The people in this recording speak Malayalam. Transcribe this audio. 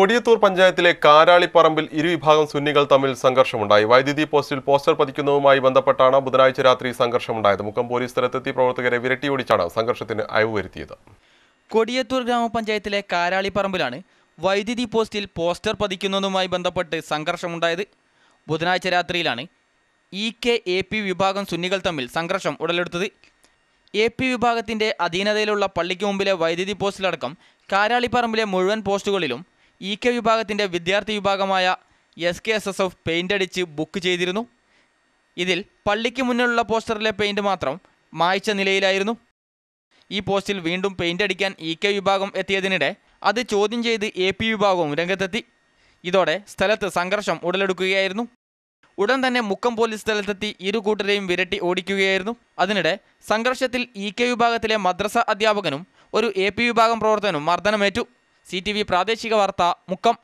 കൊടിയത്തൂർ പഞ്ചായത്തിലെ കാരാളിപ്പറമ്പിൽ ഇരുവിഭാഗം സുന്നികൾ തമ്മിൽ സംഘർഷമുണ്ടായി വൈദ്യുതി പോസ്റ്റിൽ പോസ്റ്റർ പതിക്കുന്നതുമായി ബന്ധപ്പെട്ടാണ് ബുധനാഴ്ച രാത്രി സംഘർഷമുണ്ടായത് മുക്കം പോലീസ് സ്ഥലത്തെത്തി പ്രവർത്തകരെ വിരട്ടിയോടിച്ചാണ് സംഘർഷത്തിന് അയവ് വരുത്തിയത് കൊടിയത്തൂർ ഗ്രാമപഞ്ചായത്തിലെ കാരാളിപ്പറമ്പിലാണ് വൈദ്യുതി പോസ്റ്റിൽ പോസ്റ്റർ പതിക്കുന്നതുമായി ബന്ധപ്പെട്ട് സംഘർഷമുണ്ടായത് ബുധനാഴ്ച രാത്രിയിലാണ് ഇ കെ എ പി വിഭാഗം സുന്നികൾ തമ്മിൽ സംഘർഷം ഉടലെടുത്തത് എ പി വിഭാഗത്തിൻ്റെ അധീനതയിലുള്ള പള്ളിക്ക് മുമ്പിലെ വൈദ്യുതി പോസ്റ്റിലടക്കം കാരാളിപ്പറമ്പിലെ മുഴുവൻ പോസ്റ്റുകളിലും ഇ e കെ വിഭാഗത്തിൻ്റെ വിദ്യാർത്ഥി വിഭാഗമായ S K S S F paint അടിച്ച് ബുക്ക് ചെയ്തിരുന്നു ഇതിൽ പള്ളിക്ക് മുന്നിലുള്ള പോസ്റ്ററിലെ പെയിൻറ് മാത്രം മായ്ച്ച നിലയിലായിരുന്നു ഈ പോസ്റ്റിൽ വീണ്ടും പെയിൻ്റ് അടിക്കാൻ ഇ e കെ വിഭാഗം എത്തിയതിനിടെ അത് ചോദ്യം ചെയ്ത് എ പി വിഭാഗവും രംഗത്തെത്തി ഇതോടെ സ്ഥലത്ത് സംഘർഷം ഉടലെടുക്കുകയായിരുന്നു ഉടൻ തന്നെ മുക്കം പോലീസ് സ്ഥലത്തെത്തി ഇരു കൂട്ടരെയും വിരട്ടി ഓടിക്കുകയായിരുന്നു അതിനിടെ സംഘർഷത്തിൽ ഇ e കെ വിഭാഗത്തിലെ മദ്രസ അധ്യാപകനും ഒരു എ പി വിഭാഗം പ്രവർത്തകനും മർദ്ദനമേറ്റു സി പ്രാദേശിക വാർത്ത മുക്കം